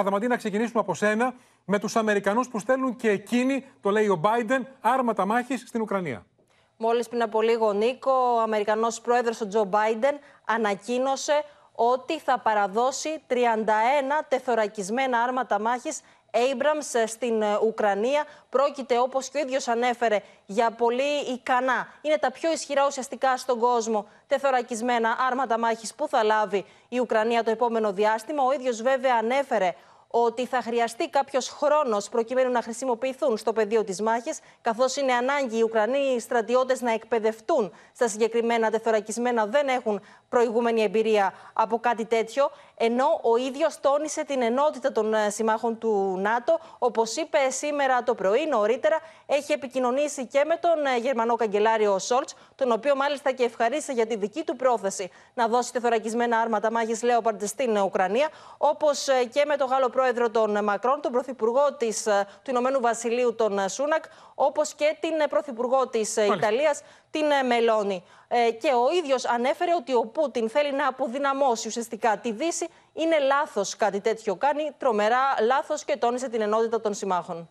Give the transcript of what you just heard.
Αδαμαντή, να ξεκινήσουμε από σένα με τους Αμερικανούς που στέλνουν και εκείνοι, το λέει ο Biden, άρματα μάχης στην Ουκρανία. Μόλις πριν από λίγο, Νίκο, ο Αμερικανός πρόεδρος, ο Τζο Μπάιντεν, ανακοίνωσε ότι θα παραδώσει 31 τεθωρακισμένα άρματα μάχης Abrams ε, στην ε, Ουκρανία. Πρόκειται, όπως και ο ίδιος ανέφερε, για πολύ ικανά. Είναι τα πιο ισχυρά ουσιαστικά στον κόσμο τεθωρακισμένα άρματα μάχης που θα λάβει η Ουκρανία το επόμενο διάστημα. Ο ίδιος βέβαια ανέφερε ότι θα χρειαστεί κάποιος χρόνος προκειμένου να χρησιμοποιηθούν στο πεδίο της μάχης, καθώς είναι ανάγκη οι Ουκρανοί στρατιώτες να εκπαιδευτούν στα συγκεκριμένα τεθωρακισμένα, δεν έχουν προηγούμενη εμπειρία από κάτι τέτοιο. Ενώ ο ίδιος τόνισε την ενότητα των ε, συμμάχων του ΝΑΤΟ. Όπως είπε σήμερα το πρωί, νωρίτερα, έχει επικοινωνήσει και με τον ε, Γερμανό καγκελάριο Σόλτ, τον οποίο μάλιστα και ευχαρίστησε για τη δική του πρόθεση να δώσει τεθωρακισμένα άρματα μάχης Λέοπαρντ στην Ουκρανία, όπως ε, και με τον Γάλλο πρόεδρο των Μακρόν, τον πρωθυπουργό της, ε, του Ηνωμένου Βασιλείου, τον ε, Σούνακ, όπως και την ε, πρωθυπουργό της Ιταλίας, την Μελώνη. Και ο ίδιος ανέφερε ότι ο Πούτιν θέλει να αποδυναμώσει ουσιαστικά τη Δύση. Είναι λάθος κάτι τέτοιο. Κάνει τρομερά λάθος και τόνισε την ενότητα των συμμάχων.